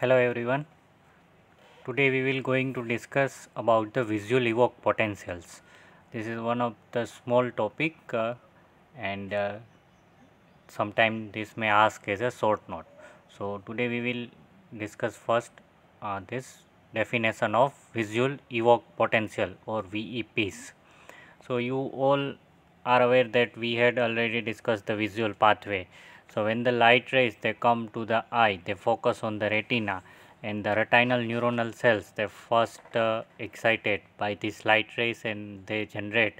hello everyone today we will going to discuss about the visual evoke potentials this is one of the small topic uh, and uh, sometime this may ask as a short note so today we will discuss first uh, this definition of visual evoke potential or VEPs so you all are aware that we had already discussed the visual pathway so when the light rays they come to the eye they focus on the retina and the retinal neuronal cells they first uh, excited by these light rays and they generate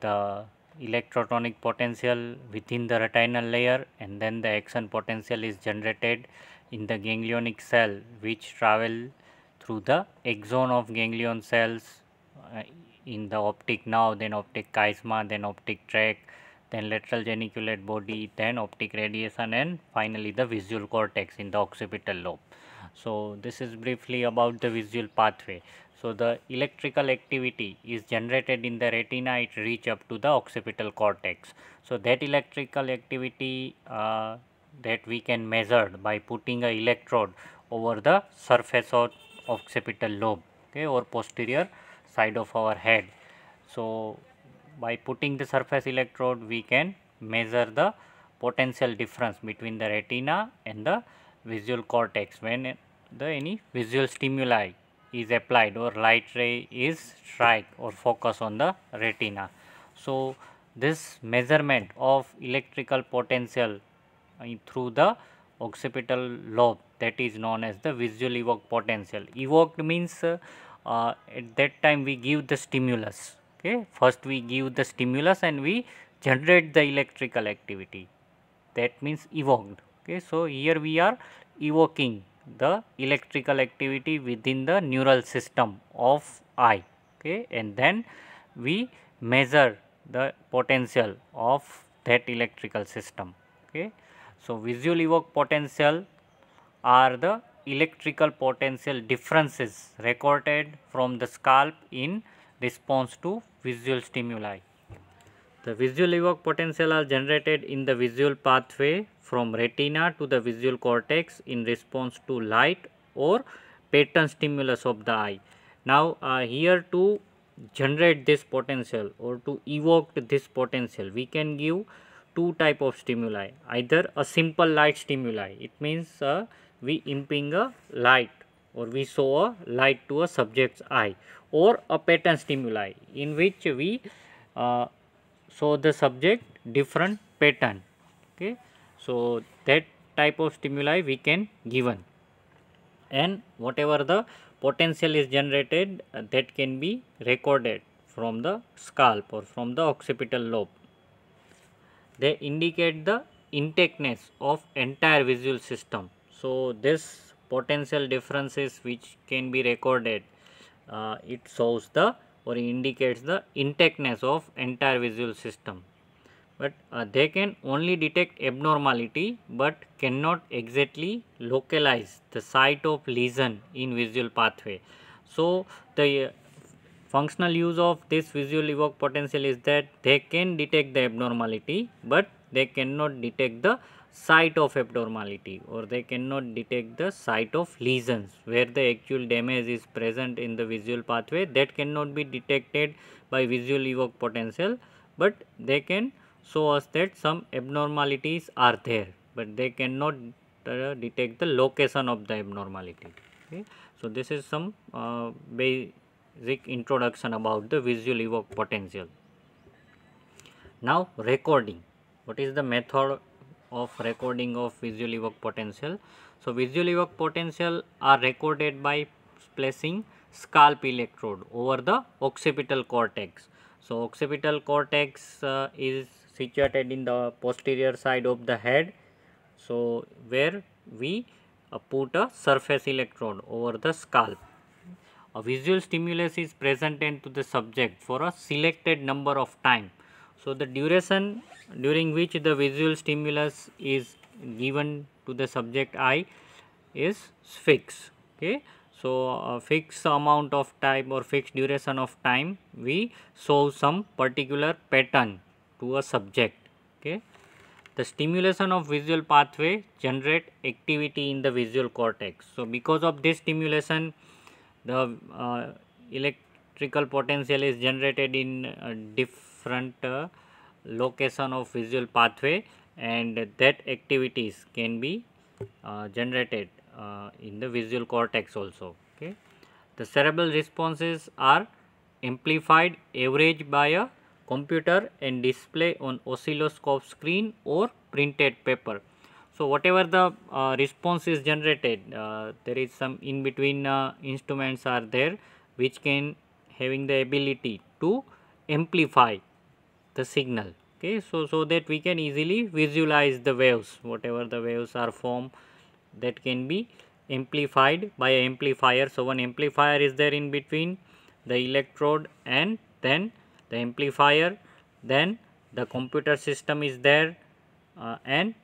the electrotonic potential within the retinal layer and then the action potential is generated in the ganglionic cell which travel through the axon of ganglion cells uh, in the optic nerve then optic chiasma then optic tract then lateral geniculate body, then optic radiation and finally the visual cortex in the occipital lobe. So this is briefly about the visual pathway. So the electrical activity is generated in the retina, it reach up to the occipital cortex. So that electrical activity uh, that we can measure by putting a electrode over the surface of occipital lobe okay, or posterior side of our head. So by putting the surface electrode we can measure the potential difference between the retina and the visual cortex when the any visual stimuli is applied or light ray is strike or focus on the retina. So, this measurement of electrical potential uh, through the occipital lobe that is known as the visual evoked potential. Evoked means uh, uh, at that time we give the stimulus okay first we give the stimulus and we generate the electrical activity that means evoked okay so here we are evoking the electrical activity within the neural system of i okay and then we measure the potential of that electrical system okay so visual evoked potential are the electrical potential differences recorded from the scalp in response to visual stimuli. The visual evoked potential are generated in the visual pathway from retina to the visual cortex in response to light or pattern stimulus of the eye. Now, uh, here to generate this potential or to evoke this potential, we can give two type of stimuli, either a simple light stimuli, it means uh, we imping a light or we show a light to a subject's eye or a pattern stimuli in which we uh, show the subject different pattern okay so that type of stimuli we can given and whatever the potential is generated uh, that can be recorded from the scalp or from the occipital lobe they indicate the intakeness of entire visual system so this potential differences which can be recorded uh, it shows the or indicates the intactness of entire visual system but uh, they can only detect abnormality but cannot exactly localize the site of lesion in visual pathway so the uh, functional use of this visual evoke potential is that they can detect the abnormality but they cannot detect the site of abnormality or they cannot detect the site of lesions where the actual damage is present in the visual pathway that cannot be detected by visual evoke potential but they can show us that some abnormalities are there but they cannot uh, detect the location of the abnormality. Okay. So, this is some uh, basic introduction about the visual evoke potential. Now recording. What is the method of recording of visual evoked potential. So visual evoked potential are recorded by placing scalp electrode over the occipital cortex. So occipital cortex uh, is situated in the posterior side of the head. So where we uh, put a surface electrode over the scalp. A visual stimulus is presented to the subject for a selected number of time so, the duration during which the visual stimulus is given to the subject eye is fixed. Okay. So, fixed amount of time or fixed duration of time we show some particular pattern to a subject. Okay. The stimulation of visual pathway generate activity in the visual cortex. So, because of this stimulation the uh, electrical potential is generated in uh, different different uh, location of visual pathway and that activities can be uh, generated uh, in the visual cortex also okay the cerebral responses are amplified averaged by a computer and display on oscilloscope screen or printed paper so whatever the uh, response is generated, uh, there is some in between uh, instruments are there which can having the ability to amplify the signal okay so so that we can easily visualize the waves whatever the waves are formed that can be amplified by amplifier so one amplifier is there in between the electrode and then the amplifier then the computer system is there uh, and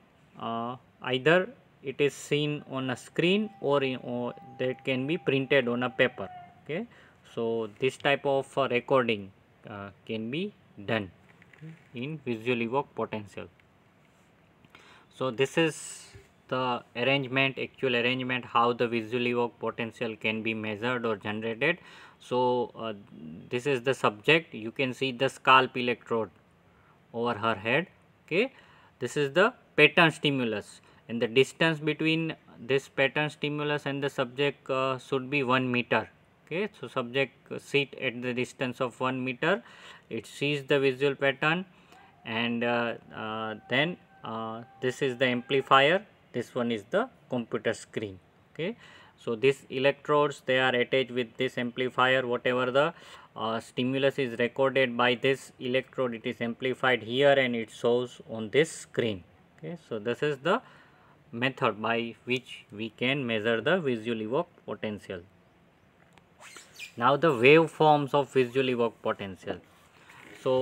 uh, either it is seen on a screen or, in, or that can be printed on a paper okay so this type of uh, recording uh, can be done in visual evoke potential so this is the arrangement actual arrangement how the visual evoke potential can be measured or generated so uh, this is the subject you can see the scalp electrode over her head okay this is the pattern stimulus and the distance between this pattern stimulus and the subject uh, should be 1 meter okay so subject sit at the distance of 1 meter it sees the visual pattern and uh, uh, then uh, this is the amplifier this one is the computer screen okay so these electrodes they are attached with this amplifier whatever the uh, stimulus is recorded by this electrode it is amplified here and it shows on this screen okay so this is the method by which we can measure the visual evoked potential now the waveforms of visual evoked potential so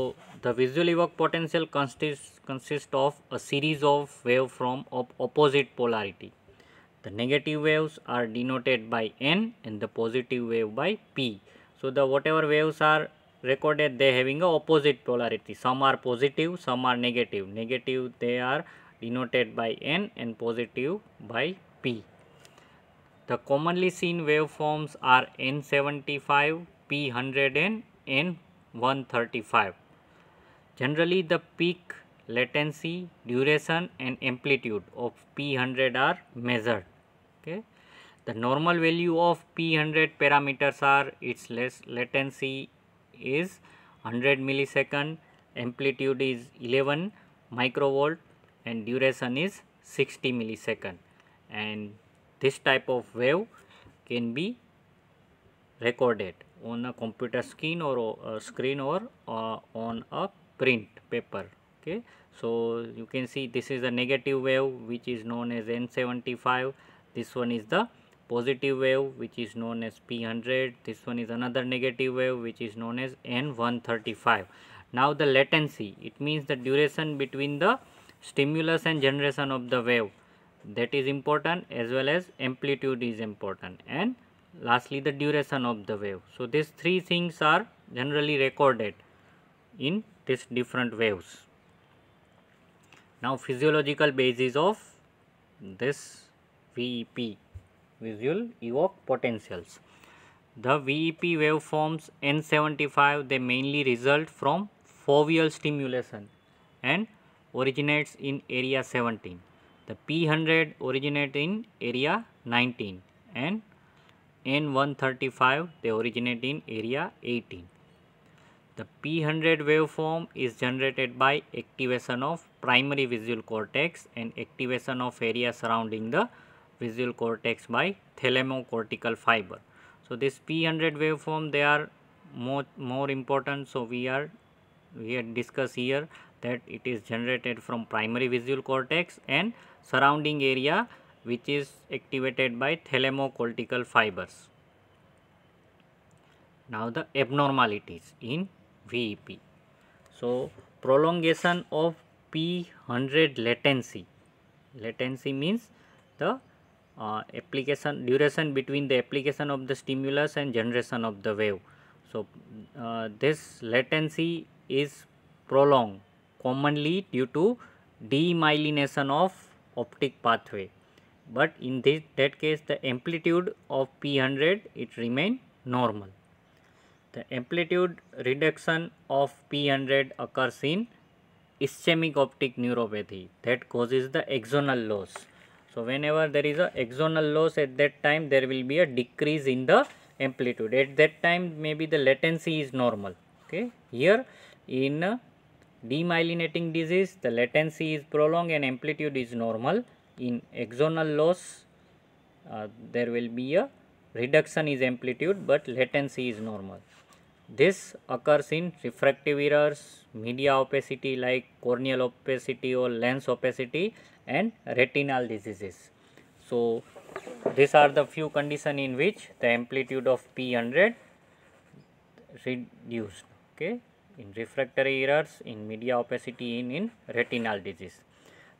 the visual evoked potential consists of a series of wave form of opposite polarity the negative waves are denoted by n and the positive wave by p so the whatever waves are recorded they having a opposite polarity some are positive some are negative negative they are denoted by n and positive by p the commonly seen waveforms are N75, P100 and N135. Generally the peak latency, duration and amplitude of P100 are measured. Okay. The normal value of P100 parameters are its less latency is 100 millisecond, amplitude is 11 microvolt and duration is 60 millisecond and this type of wave can be recorded on a computer screen or uh, screen or uh, on a print paper okay so you can see this is a negative wave which is known as n75 this one is the positive wave which is known as p100 this one is another negative wave which is known as n135 now the latency it means the duration between the stimulus and generation of the wave that is important as well as amplitude is important and lastly the duration of the wave. So, these three things are generally recorded in these different waves. Now, physiological basis of this VEP visual evoke potentials. The VEP waveforms N75 they mainly result from foveal stimulation and originates in area 17. The P100 originate in area 19 and N135 they originate in area 18. The P100 waveform is generated by activation of primary visual cortex and activation of area surrounding the visual cortex by thalamocortical fiber. So this P100 waveform they are more, more important so we are we had discussed here that it is generated from primary visual cortex and surrounding area which is activated by thalamocortical fibers. Now the abnormalities in VEP. So prolongation of P100 latency. Latency means the uh, application duration between the application of the stimulus and generation of the wave. So uh, this latency is prolonged commonly due to demyelination of optic pathway but in this that case the amplitude of P100 it remain normal. The amplitude reduction of P100 occurs in ischemic optic neuropathy that causes the axonal loss. So whenever there is a axonal loss at that time there will be a decrease in the amplitude at that time maybe the latency is normal okay here in demyelinating disease, the latency is prolonged and amplitude is normal. In axonal loss, uh, there will be a reduction is amplitude but latency is normal. This occurs in refractive errors, media opacity like corneal opacity or lens opacity and retinal diseases. So, these are the few condition in which the amplitude of P100 reduced. Okay in refractory errors, in media opacity in in retinal disease.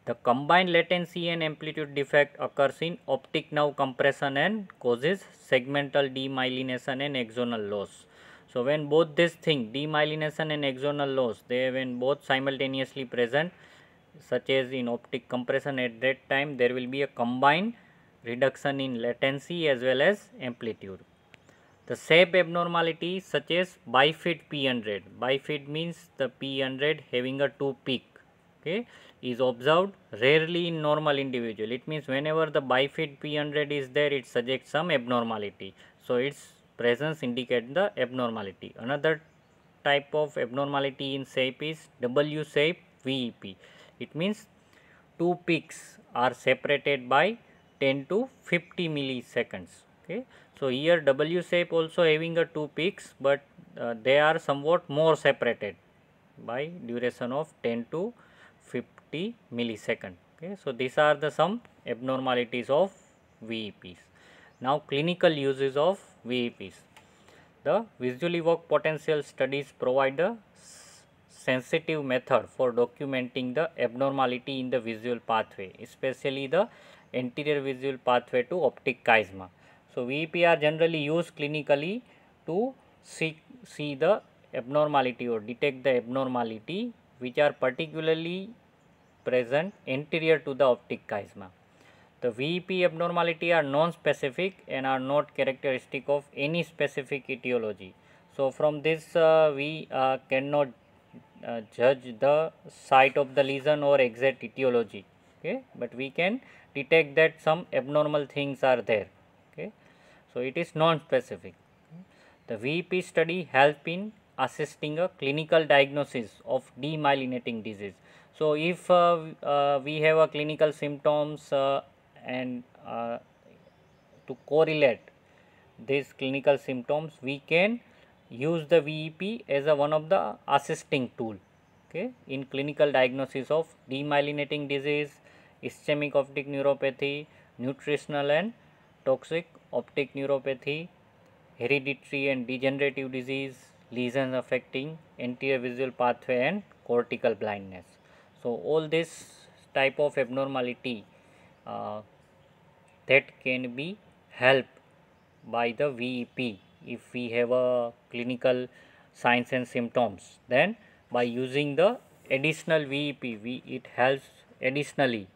The combined latency and amplitude defect occurs in optic nerve compression and causes segmental demyelination and axonal loss. So when both these things, demyelination and axonal loss, they when both simultaneously present, such as in optic compression at that time, there will be a combined reduction in latency as well as amplitude. The shape abnormality such as bifid P100, bifid means the P100 having a two peak okay, is observed rarely in normal individual. It means whenever the bifid P100 is there, it suggests some abnormality. So, its presence indicates the abnormality. Another type of abnormality in shape is W shape VEP. It means two peaks are separated by 10 to 50 milliseconds. Okay. So, here W shape also having a two peaks, but uh, they are somewhat more separated by duration of 10 to 50 millisecond. Okay. So, these are the some abnormalities of VEPs. Now, clinical uses of VEPs. The visually work potential studies provide a sensitive method for documenting the abnormality in the visual pathway, especially the anterior visual pathway to optic chiasma. So, VEP are generally used clinically to see, see the abnormality or detect the abnormality which are particularly present anterior to the optic chiasma. The VEP abnormality are non-specific and are not characteristic of any specific etiology. So, from this uh, we uh, cannot uh, judge the site of the lesion or exact etiology, okay? but we can detect that some abnormal things are there. So, it is non-specific. The VEP study help in assisting a clinical diagnosis of demyelinating disease. So, if uh, uh, we have a clinical symptoms uh, and uh, to correlate these clinical symptoms, we can use the VEP as a one of the assisting tool okay, in clinical diagnosis of demyelinating disease, ischemic optic neuropathy, nutritional and toxic optic neuropathy, hereditary and degenerative disease, lesions affecting anterior visual pathway and cortical blindness. So, all this type of abnormality uh, that can be helped by the VEP if we have a clinical signs and symptoms then by using the additional VEP we, it helps additionally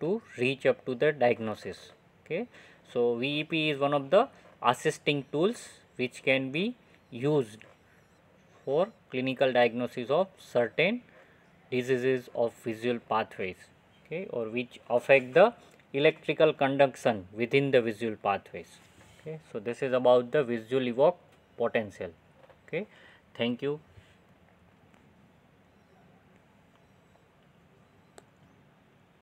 to reach up to the diagnosis okay so, VEP is one of the assisting tools which can be used for clinical diagnosis of certain diseases of visual pathways okay, or which affect the electrical conduction within the visual pathways. Okay. So, this is about the visual evoked potential. Okay. Thank you.